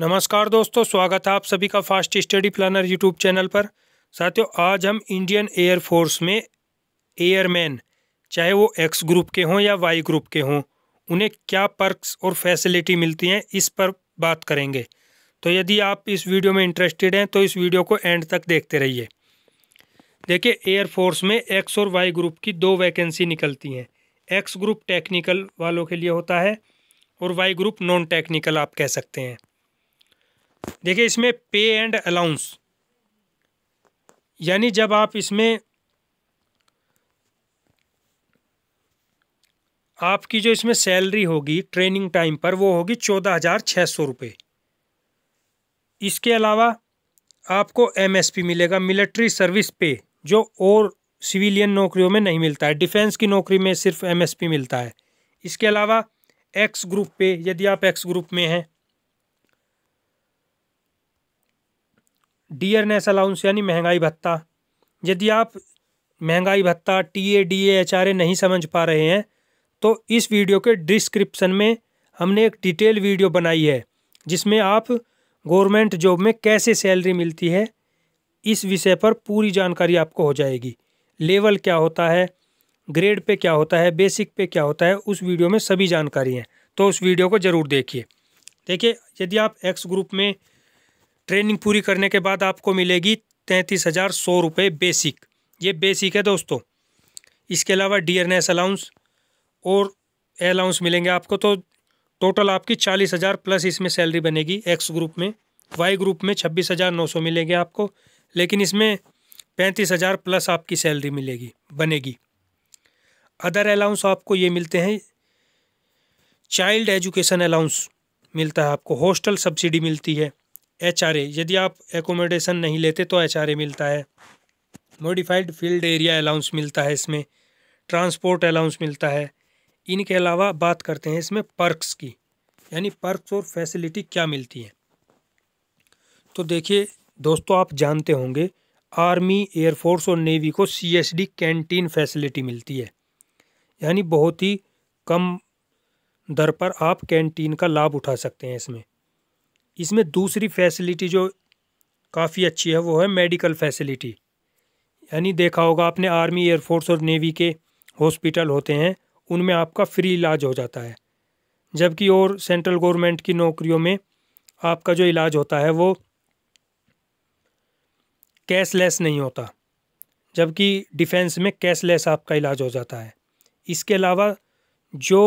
नमस्कार दोस्तों स्वागत है आप सभी का fast study planner YouTube channel पर साथियों आज हम इंडियन एयर फोर्स में एयरमैन चाहे वो एक्स ग्रुप के हों या वाई ग्रुप के हों उन्हें क्या पर्क्स और फैसिलिटी मिलती हैं इस पर बात करेंगे तो यदि आप इस वीडियो में इंटरेस्टेड हैं तो इस वीडियो को एंड तक देखते रहिए देखिए एयरफोर्स में एक्स और वाई ग्रुप की दो वैकेंसी निकलती हैं एक्स ग्रुप टेक्निकल वालों के लिए होता है और वाई ग्रुप नॉन टेक्निकल आप कह सकते हैं देखिए इसमें पे एंड अलाउंस यानी जब आप इसमें आपकी जो इसमें सैलरी होगी ट्रेनिंग टाइम पर वो होगी चौदह हज़ार छः सौ रुपये इसके अलावा आपको एमएसपी मिलेगा मिलिट्री सर्विस पे जो और सिविलियन नौकरियों में नहीं मिलता है डिफेंस की नौकरी में सिर्फ एमएसपी मिलता है इसके अलावा एक्स ग्रुप पे यदि आप एक्स ग्रुप में हैं डियरनेस अलाउंस यानी महंगाई भत्ता यदि आप महंगाई भत्ता T A D H R A नहीं समझ पा रहे हैं तो इस वीडियो के डिस्क्रिप्शन में हमने एक डिटेल वीडियो बनाई है जिसमें आप गवर्नमेंट जॉब में कैसे सैलरी मिलती है इस विषय पर पूरी जानकारी आपको हो जाएगी लेवल क्या होता है ग्रेड पे क्या होता है बेसिक पे क्या होता है उस वीडियो में सभी जानकारी है तो उस वीडियो को ज़रूर देखिए देखिए यदि आप एक्स ग्रुप में ट्रेनिंग पूरी करने के बाद आपको मिलेगी तैंतीस हज़ार सौ रुपये बेसिक ये बेसिक है दोस्तों इसके अलावा डी एन एस अलाउंस और अलाउंस मिलेंगे आपको तो टोटल आपकी चालीस हज़ार प्लस इसमें सैलरी बनेगी एक्स ग्रुप में वाई ग्रुप में छब्बीस हज़ार नौ सौ मिलेंगे आपको लेकिन इसमें पैंतीस हज़ार प्लस आपकी सैलरी मिलेगी बनेगी अदर अलाउंस आपको ये मिलते हैं चाइल्ड एजुकेशन अलाउंस मिलता है आपको हॉस्टल सब्सिडी मिलती है एच यदि आप एकोमोडेशन नहीं लेते तो एच मिलता है मॉडिफाइड फील्ड एरिया अलाउंस मिलता है इसमें ट्रांसपोर्ट अलाउंस मिलता है इनके अलावा बात करते हैं इसमें पर्क्स की यानी पर्क्स और फैसिलिटी क्या मिलती है तो देखिए दोस्तों आप जानते होंगे आर्मी एयरफोर्स और नेवी को सीएसडी कैंटीन फैसिलिटी मिलती है यानी बहुत ही कम दर पर आप कैंटीन का लाभ उठा सकते हैं इसमें इसमें दूसरी फैसिलिटी जो काफ़ी अच्छी है वो है मेडिकल फैसिलिटी यानी देखा होगा आपने आर्मी एयरफोर्स और नेवी के हॉस्पिटल होते हैं उनमें आपका फ्री इलाज हो जाता है जबकि और सेंट्रल गवर्नमेंट की नौकरियों में आपका जो इलाज होता है वो कैशलेस नहीं होता जबकि डिफेंस में कैशलेस आपका इलाज हो जाता है इसके अलावा जो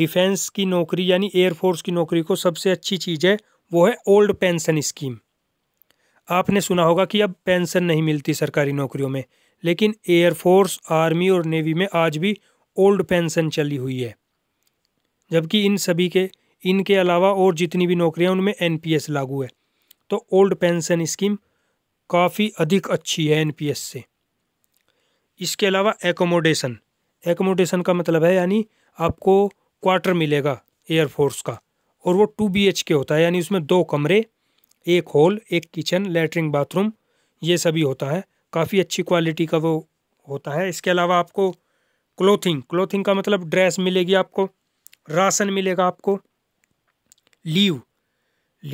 डिफेंस की नौकरी यानी एयरफोर्स की नौकरी को सबसे अच्छी चीज़ है वो है ओल्ड पेंशन स्कीम आपने सुना होगा कि अब पेंशन नहीं मिलती सरकारी नौकरियों में लेकिन एयरफोर्स आर्मी और नेवी में आज भी ओल्ड पेंशन चली हुई है जबकि इन सभी के इनके अलावा और जितनी भी नौकरियां उनमें एनपीएस लागू है तो ओल्ड पेंशन स्कीम काफ़ी अधिक अच्छी है एनपीएस से इसके अलावा एकोमोडेशन एकोमोडेशन का मतलब है यानी आपको क्वार्टर मिलेगा एयरफोर्स का और वो टू बी एच के होता है यानी उसमें दो कमरे एक हॉल एक किचन लेटरिन बाथरूम ये सभी होता है काफ़ी अच्छी क्वालिटी का वो होता है इसके अलावा आपको क्लोथिंग क्लोथिंग का मतलब ड्रेस मिलेगी आपको राशन मिलेगा आपको लीव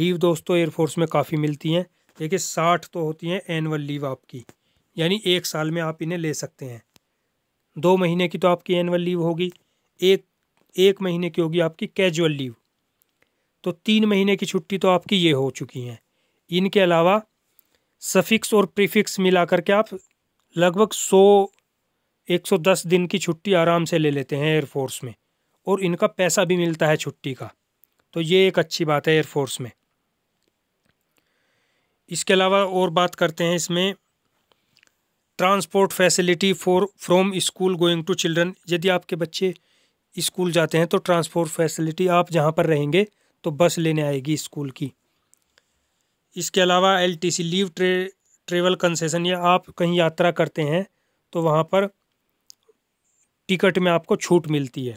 लीव दोस्तों एयरफोर्स में काफ़ी मिलती हैं देखिए साठ तो होती हैं एनअल लीव आपकी यानी एक साल में आप इन्हें ले सकते हैं दो महीने की तो आपकी एनअल लीव होगी एक एक महीने की होगी आपकी कैजुअल लीव तो तीन महीने की छुट्टी तो आपकी ये हो चुकी हैं इनके अलावा सफिक्स और प्रीफिक्स मिला करके आप लगभग सौ एक सौ दस दिन की छुट्टी आराम से ले लेते हैं एयरफोर्स में और इनका पैसा भी मिलता है छुट्टी का तो ये एक अच्छी बात है एयरफोर्स में इसके अलावा और बात करते हैं इसमें transport facility for from school going to children यदि आपके बच्चे स्कूल जाते हैं तो ट्रांसपोर्ट फैसिलिटी आप जहाँ पर रहेंगे तो बस लेने आएगी स्कूल की इसके अलावा एलटीसी लीव ट्रे ट्रेवल कंसेशन या आप कहीं यात्रा करते हैं तो वहाँ पर टिकट में आपको छूट मिलती है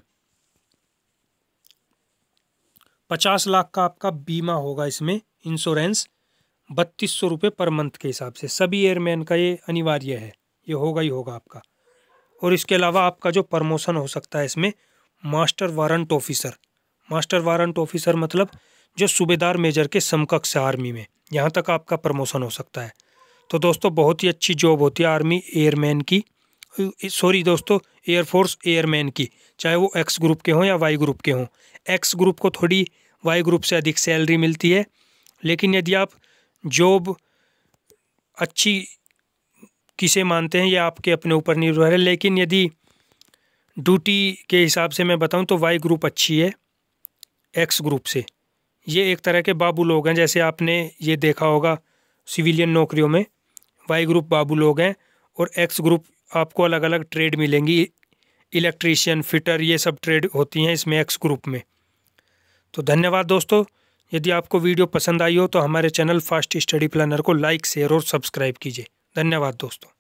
पचास लाख का आपका बीमा होगा इसमें इंश्योरेंस बत्तीस सौ रुपये पर मंथ के हिसाब से सभी एयरमैन का ये अनिवार्य है ये होगा ही होगा आपका और इसके अलावा आपका जो प्रमोशन हो सकता है इसमें master warrant officer master warrant officer मतलब जो सूबेदार मेजर के समकक्ष है आर्मी में यहाँ तक आपका प्रमोशन हो सकता है तो दोस्तों बहुत ही अच्छी जॉब होती है आर्मी एयरमैन की सॉरी दोस्तों एयरफोर्स एयरमैन की चाहे वो एक्स ग्रुप के हों या वाई ग्रुप के हों एक्स ग्रुप को थोड़ी वाई ग्रुप से अधिक सैलरी मिलती है लेकिन यदि आप जॉब अच्छी किसे मानते हैं या आपके अपने ऊपर निर्भर है लेकिन यदि ड्यूटी के हिसाब से मैं बताऊं तो वाई ग्रुप अच्छी है एक्स ग्रुप से ये एक तरह के बाबू लोग हैं जैसे आपने ये देखा होगा सिविलियन नौकरियों में वाई ग्रुप बाबू लोग हैं और एक्स ग्रुप आपको अलग अलग ट्रेड मिलेंगी इलेक्ट्रीशियन फिटर ये सब ट्रेड होती हैं इसमें एक्स ग्रुप में तो धन्यवाद दोस्तों यदि आपको वीडियो पसंद आई हो तो हमारे चैनल फास्ट स्टडी प्लानर को लाइक शेयर और सब्सक्राइब कीजिए धन्यवाद दोस्तों